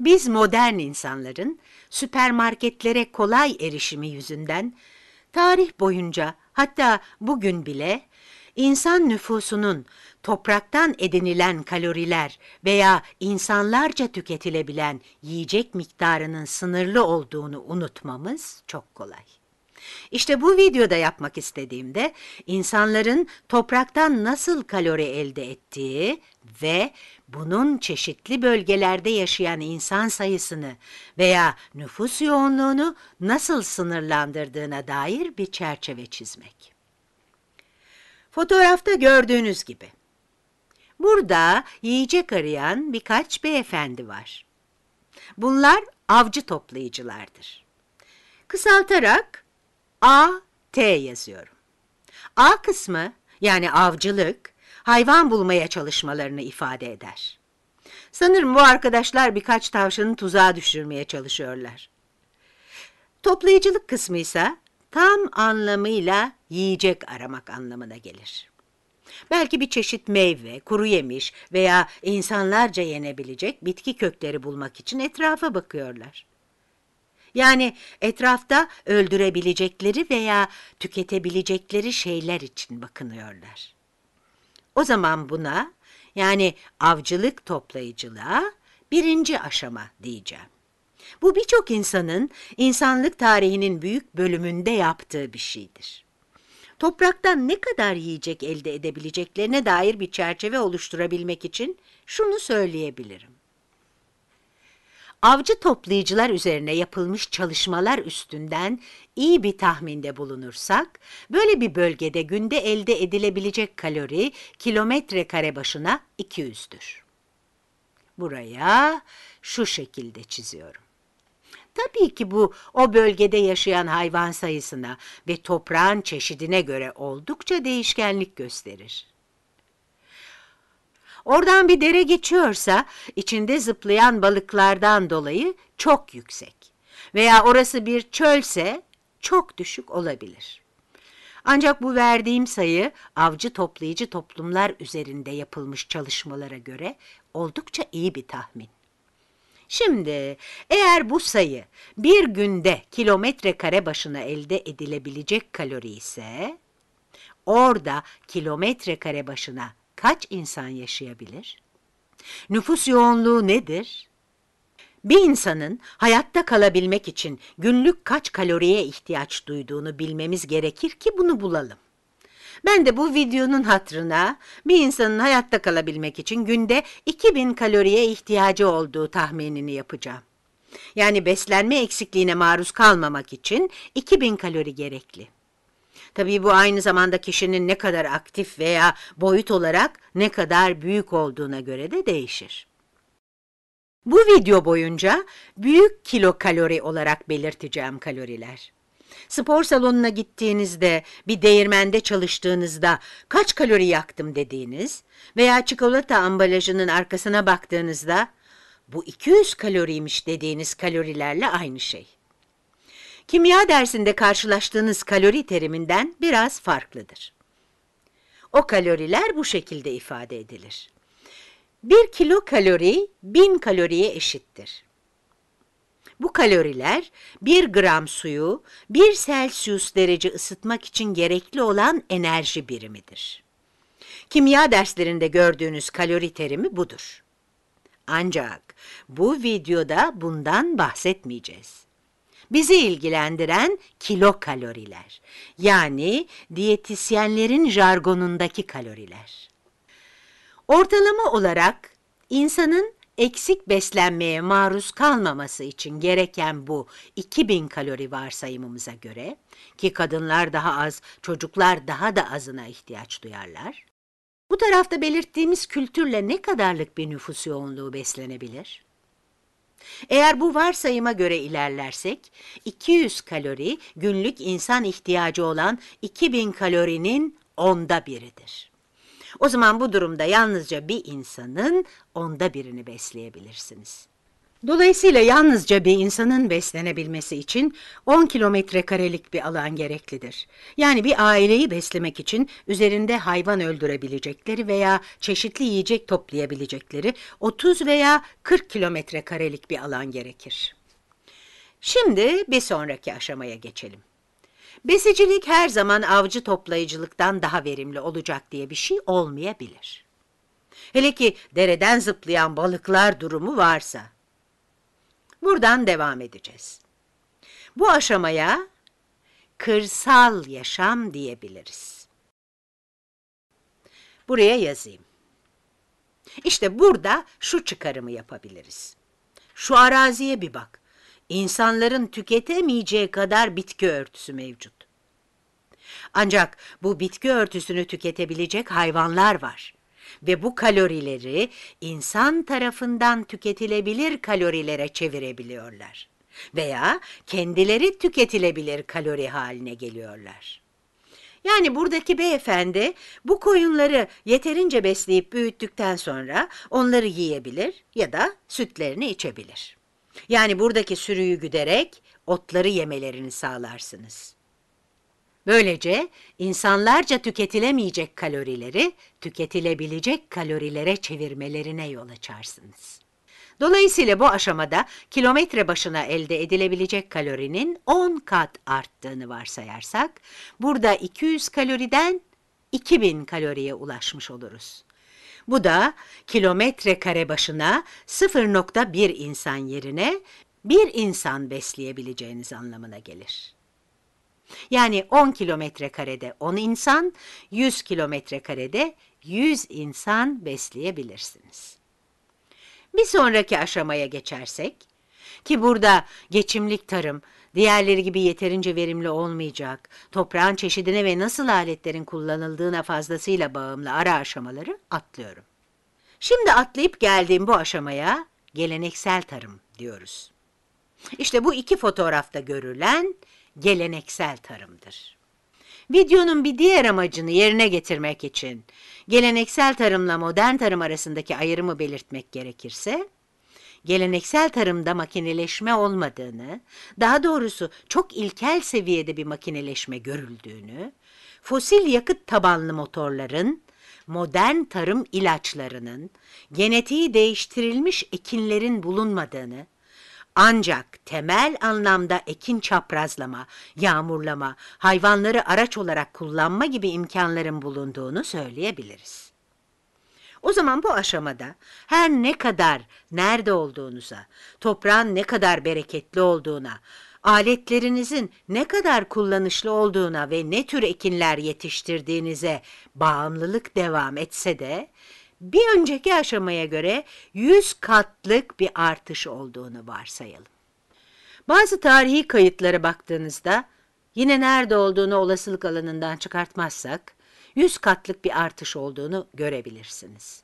Biz modern insanların süpermarketlere kolay erişimi yüzünden tarih boyunca hatta bugün bile insan nüfusunun topraktan edinilen kaloriler veya insanlarca tüketilebilen yiyecek miktarının sınırlı olduğunu unutmamız çok kolay. İşte bu videoda yapmak istediğimde insanların topraktan nasıl kalori elde ettiği ve bunun çeşitli bölgelerde yaşayan insan sayısını veya nüfus yoğunluğunu nasıl sınırlandırdığına dair bir çerçeve çizmek. Fotoğrafta gördüğünüz gibi. Burada yiyecek arayan birkaç beyefendi var. Bunlar avcı toplayıcılardır. Kısaltarak A, T yazıyorum. A kısmı yani avcılık, hayvan bulmaya çalışmalarını ifade eder. Sanırım bu arkadaşlar birkaç tavşanı tuzağa düşürmeye çalışıyorlar. Toplayıcılık kısmı ise tam anlamıyla yiyecek aramak anlamına gelir. Belki bir çeşit meyve, kuru yemiş veya insanlarca yenebilecek bitki kökleri bulmak için etrafa bakıyorlar. Yani etrafta öldürebilecekleri veya tüketebilecekleri şeyler için bakınıyorlar. O zaman buna yani avcılık toplayıcılığa birinci aşama diyeceğim. Bu birçok insanın insanlık tarihinin büyük bölümünde yaptığı bir şeydir. Topraktan ne kadar yiyecek elde edebileceklerine dair bir çerçeve oluşturabilmek için şunu söyleyebilirim avcı toplayıcılar üzerine yapılmış çalışmalar üstünden iyi bir tahminde bulunursak, böyle bir bölgede günde elde edilebilecek kalori kilometre kare başına 200'dür. Buraya şu şekilde çiziyorum. Tabii ki bu o bölgede yaşayan hayvan sayısına ve toprağın çeşidine göre oldukça değişkenlik gösterir. Oradan bir dere geçiyorsa içinde zıplayan balıklardan dolayı çok yüksek veya orası bir çölse çok düşük olabilir. Ancak bu verdiğim sayı avcı toplayıcı toplumlar üzerinde yapılmış çalışmalara göre oldukça iyi bir tahmin. Şimdi eğer bu sayı bir günde kilometre kare başına elde edilebilecek kalori ise orada kilometre kare başına kaç insan yaşayabilir? Nüfus yoğunluğu nedir? Bir insanın hayatta kalabilmek için günlük kaç kaloriye ihtiyaç duyduğunu bilmemiz gerekir ki bunu bulalım. Ben de bu videonun hatırına bir insanın hayatta kalabilmek için günde 2000 kaloriye ihtiyacı olduğu tahminini yapacağım. Yani beslenme eksikliğine maruz kalmamak için 2000 kalori gerekli. Tabii bu aynı zamanda kişinin ne kadar aktif veya boyut olarak ne kadar büyük olduğuna göre de değişir. Bu video boyunca büyük kilokalori olarak belirteceğim kaloriler. Spor salonuna gittiğinizde, bir değirmende çalıştığınızda kaç kalori yaktım dediğiniz veya çikolata ambalajının arkasına baktığınızda bu 200 kaloriymiş dediğiniz kalorilerle aynı şey kimya dersinde karşılaştığınız kalori teriminden biraz farklıdır. O kaloriler bu şekilde ifade edilir. 1 kilo kalori 1000 kaloriye eşittir. Bu kaloriler 1 gram suyu 1 Celsius derece ısıtmak için gerekli olan enerji birimidir. Kimya derslerinde gördüğünüz kalori terimi budur. Ancak bu videoda bundan bahsetmeyeceğiz. Bizi ilgilendiren kilokaloriler. Yani diyetisyenlerin jargonundaki kaloriler. Ortalama olarak insanın eksik beslenmeye maruz kalmaması için gereken bu 2000 kalori varsayımımıza göre ki kadınlar daha az, çocuklar daha da azına ihtiyaç duyarlar. Bu tarafta belirttiğimiz kültürle ne kadarlık bir nüfus yoğunluğu beslenebilir? Eğer bu varsayıma göre ilerlersek 200 kalori günlük insan ihtiyacı olan 2000 kalorinin onda biridir. O zaman bu durumda yalnızca bir insanın onda birini besleyebilirsiniz. Dolayısıyla yalnızca bir insanın beslenebilmesi için 10 kilometre karelik bir alan gereklidir. Yani bir aileyi beslemek için üzerinde hayvan öldürebilecekleri veya çeşitli yiyecek toplayabilecekleri 30 veya 40 kilometre karelik bir alan gerekir. Şimdi bir sonraki aşamaya geçelim. Besicilik her zaman avcı toplayıcılıktan daha verimli olacak diye bir şey olmayabilir. Hele ki dereden zıplayan balıklar durumu varsa. Buradan devam edeceğiz. Bu aşamaya kırsal yaşam diyebiliriz. Buraya yazayım. İşte burada şu çıkarımı yapabiliriz. Şu araziye bir bak. İnsanların tüketemeyeceği kadar bitki örtüsü mevcut. Ancak bu bitki örtüsünü tüketebilecek hayvanlar var ve bu kalorileri insan tarafından tüketilebilir kalorilere çevirebiliyorlar veya kendileri tüketilebilir kalori haline geliyorlar. Yani buradaki beyefendi bu koyunları yeterince besleyip büyüttükten sonra onları yiyebilir ya da sütlerini içebilir. Yani buradaki sürüyü güderek otları yemelerini sağlarsınız. Böylece insanlarca tüketilemeyecek kalorileri tüketilebilecek kalorilere çevirmelerine yol açarsınız. Dolayısıyla bu aşamada kilometre başına elde edilebilecek kalorinin 10 kat arttığını varsayarsak, burada 200 kaloriden 2000 kaloriye ulaşmış oluruz. Bu da kilometre kare başına 0.1 insan yerine bir insan besleyebileceğiniz anlamına gelir. Yani 10 kilometre karede 10 insan, 100 kilometre karede 100 insan besleyebilirsiniz. Bir sonraki aşamaya geçersek, ki burada geçimlik tarım, diğerleri gibi yeterince verimli olmayacak, toprağın çeşidine ve nasıl aletlerin kullanıldığına fazlasıyla bağımlı ara aşamaları atlıyorum. Şimdi atlayıp geldiğim bu aşamaya geleneksel tarım diyoruz. İşte bu iki fotoğrafta görülen geleneksel tarımdır. Videonun bir diğer amacını yerine getirmek için geleneksel tarımla modern tarım arasındaki ayrımı belirtmek gerekirse, geleneksel tarımda makineleşme olmadığını, daha doğrusu çok ilkel seviyede bir makineleşme görüldüğünü, fosil yakıt tabanlı motorların, modern tarım ilaçlarının, genetiği değiştirilmiş ekinlerin bulunmadığını, ancak temel anlamda ekin çaprazlama, yağmurlama, hayvanları araç olarak kullanma gibi imkanların bulunduğunu söyleyebiliriz. O zaman bu aşamada her ne kadar nerede olduğunuza, toprağın ne kadar bereketli olduğuna, aletlerinizin ne kadar kullanışlı olduğuna ve ne tür ekinler yetiştirdiğinize bağımlılık devam etse de, bir önceki aşamaya göre 100 katlık bir artış olduğunu varsayalım. Bazı tarihi kayıtlara baktığınızda yine nerede olduğunu olasılık alanından çıkartmazsak 100 katlık bir artış olduğunu görebilirsiniz.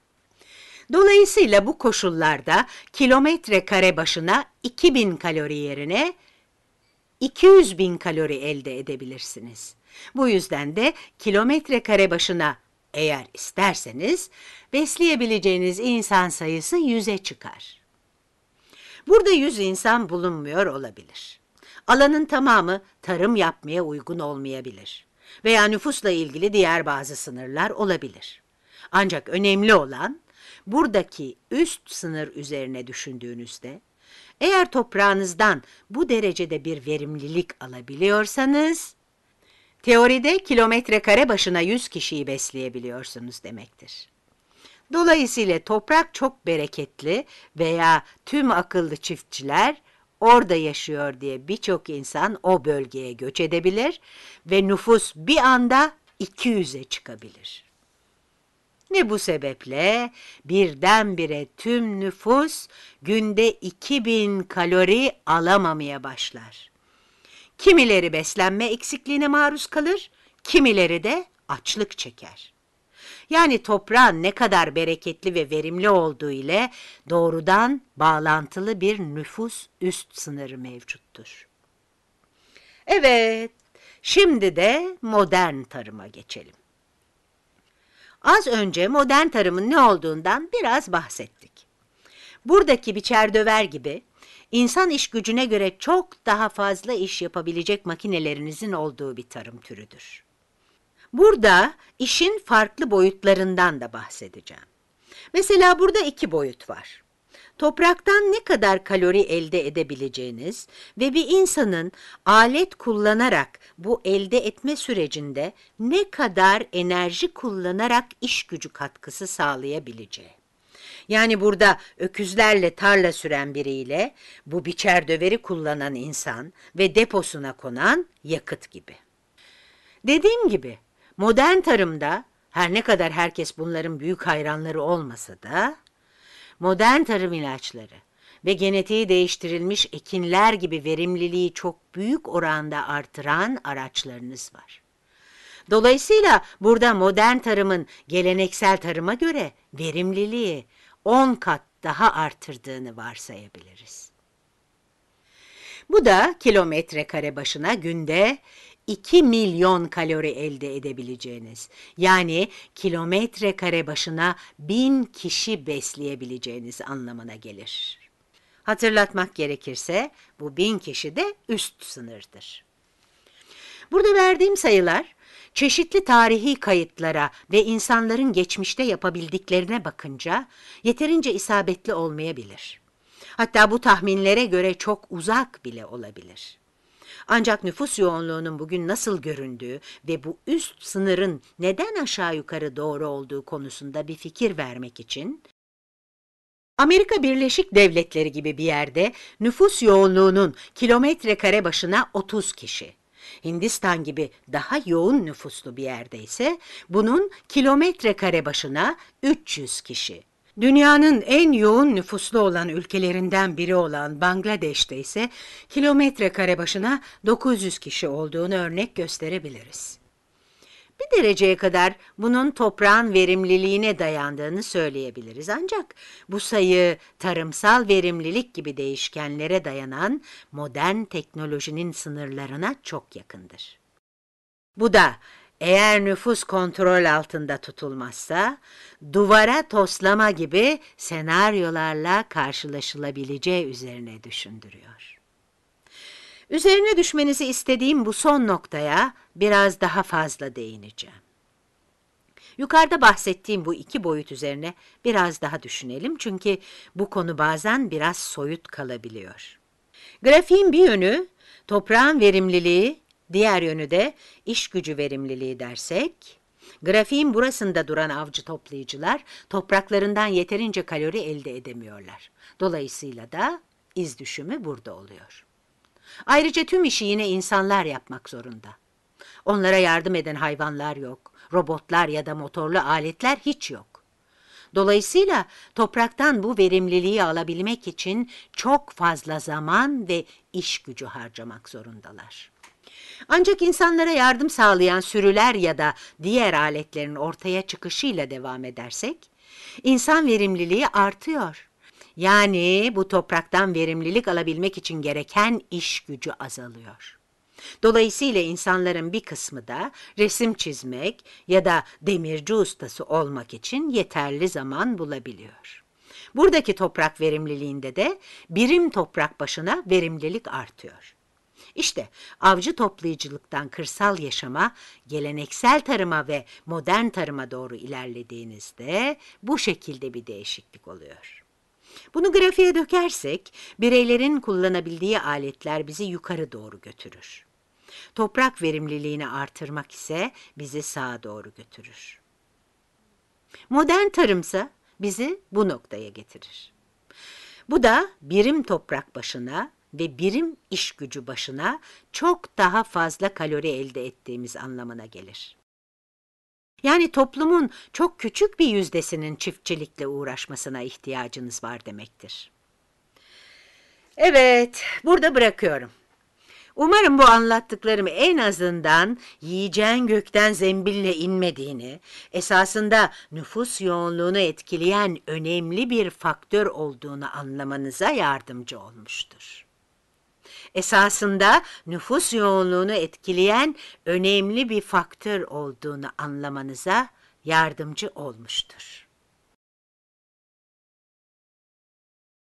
Dolayısıyla bu koşullarda kilometre kare başına 2000 kalori yerine 200 bin kalori elde edebilirsiniz. Bu yüzden de kilometre kare başına eğer isterseniz besleyebileceğiniz insan sayısı yüze çıkar. Burada yüz insan bulunmuyor olabilir. Alanın tamamı tarım yapmaya uygun olmayabilir veya nüfusla ilgili diğer bazı sınırlar olabilir. Ancak önemli olan buradaki üst sınır üzerine düşündüğünüzde eğer toprağınızdan bu derecede bir verimlilik alabiliyorsanız Teoride kilometre kare başına 100 kişiyi besleyebiliyorsunuz demektir. Dolayısıyla toprak çok bereketli veya tüm akıllı çiftçiler orada yaşıyor diye birçok insan o bölgeye göç edebilir ve nüfus bir anda 200'e çıkabilir. Ne bu sebeple birdenbire tüm nüfus günde 2000 kalori alamamaya başlar. Kimileri beslenme eksikliğine maruz kalır, kimileri de açlık çeker. Yani toprağın ne kadar bereketli ve verimli olduğu ile doğrudan bağlantılı bir nüfus üst sınırı mevcuttur. Evet, şimdi de modern tarıma geçelim. Az önce modern tarımın ne olduğundan biraz bahsettik. Buradaki biçer döver gibi insan iş gücüne göre çok daha fazla iş yapabilecek makinelerinizin olduğu bir tarım türüdür. Burada işin farklı boyutlarından da bahsedeceğim. Mesela burada iki boyut var. Topraktan ne kadar kalori elde edebileceğiniz ve bir insanın alet kullanarak bu elde etme sürecinde ne kadar enerji kullanarak iş gücü katkısı sağlayabileceği. Yani burada öküzlerle tarla süren biriyle bu biçer döveri kullanan insan ve deposuna konan yakıt gibi. Dediğim gibi modern tarımda her ne kadar herkes bunların büyük hayranları olmasa da modern tarım ilaçları ve genetiği değiştirilmiş ekinler gibi verimliliği çok büyük oranda artıran araçlarınız var. Dolayısıyla burada modern tarımın geleneksel tarıma göre verimliliği 10 kat daha artırdığını varsayabiliriz. Bu da kilometre kare başına günde 2 milyon kalori elde edebileceğiniz, yani kilometre kare başına 1000 kişi besleyebileceğiniz anlamına gelir. Hatırlatmak gerekirse bu 1000 kişi de üst sınırdır. Burada verdiğim sayılar çeşitli tarihi kayıtlara ve insanların geçmişte yapabildiklerine bakınca yeterince isabetli olmayabilir. Hatta bu tahminlere göre çok uzak bile olabilir. Ancak nüfus yoğunluğunun bugün nasıl göründüğü ve bu üst sınırın neden aşağı yukarı doğru olduğu konusunda bir fikir vermek için Amerika Birleşik Devletleri gibi bir yerde nüfus yoğunluğunun kilometre kare başına 30 kişi Hindistan gibi daha yoğun nüfuslu bir yerde ise bunun kilometre kare başına 300 kişi. Dünyanın en yoğun nüfuslu olan ülkelerinden biri olan Bangladeş'te ise kilometre kare başına 900 kişi olduğunu örnek gösterebiliriz bir dereceye kadar bunun toprağın verimliliğine dayandığını söyleyebiliriz. Ancak bu sayı tarımsal verimlilik gibi değişkenlere dayanan modern teknolojinin sınırlarına çok yakındır. Bu da eğer nüfus kontrol altında tutulmazsa, duvara toslama gibi senaryolarla karşılaşılabileceği üzerine düşündürüyor. Üzerine düşmenizi istediğim bu son noktaya biraz daha fazla değineceğim. Yukarıda bahsettiğim bu iki boyut üzerine biraz daha düşünelim çünkü bu konu bazen biraz soyut kalabiliyor. Grafiğin bir yönü toprağın verimliliği, diğer yönü de iş gücü verimliliği dersek, grafiğin burasında duran avcı toplayıcılar topraklarından yeterince kalori elde edemiyorlar. Dolayısıyla da iz düşümü burada oluyor. Ayrıca tüm işi yine insanlar yapmak zorunda. Onlara yardım eden hayvanlar yok, robotlar ya da motorlu aletler hiç yok. Dolayısıyla topraktan bu verimliliği alabilmek için çok fazla zaman ve iş gücü harcamak zorundalar. Ancak insanlara yardım sağlayan sürüler ya da diğer aletlerin ortaya çıkışıyla devam edersek, insan verimliliği artıyor. Yani bu topraktan verimlilik alabilmek için gereken iş gücü azalıyor. Dolayısıyla insanların bir kısmı da resim çizmek ya da demirci ustası olmak için yeterli zaman bulabiliyor. Buradaki toprak verimliliğinde de birim toprak başına verimlilik artıyor. İşte avcı toplayıcılıktan kırsal yaşama, geleneksel tarıma ve modern tarıma doğru ilerlediğinizde bu şekilde bir değişiklik oluyor. Bunu grafiğe dökersek bireylerin kullanabildiği aletler bizi yukarı doğru götürür. Toprak verimliliğini artırmak ise bizi sağa doğru götürür. Modern tarımsa bizi bu noktaya getirir. Bu da birim toprak başına ve birim iş gücü başına çok daha fazla kalori elde ettiğimiz anlamına gelir. Yani toplumun çok küçük bir yüzdesinin çiftçilikle uğraşmasına ihtiyacınız var demektir. Evet, burada bırakıyorum. Umarım bu anlattıklarım en azından yiyeceğin gökten zembille inmediğini, esasında nüfus yoğunluğunu etkileyen önemli bir faktör olduğunu anlamanıza yardımcı olmuştur esasında nüfus yoğunluğunu etkileyen önemli bir faktör olduğunu anlamanıza yardımcı olmuştur.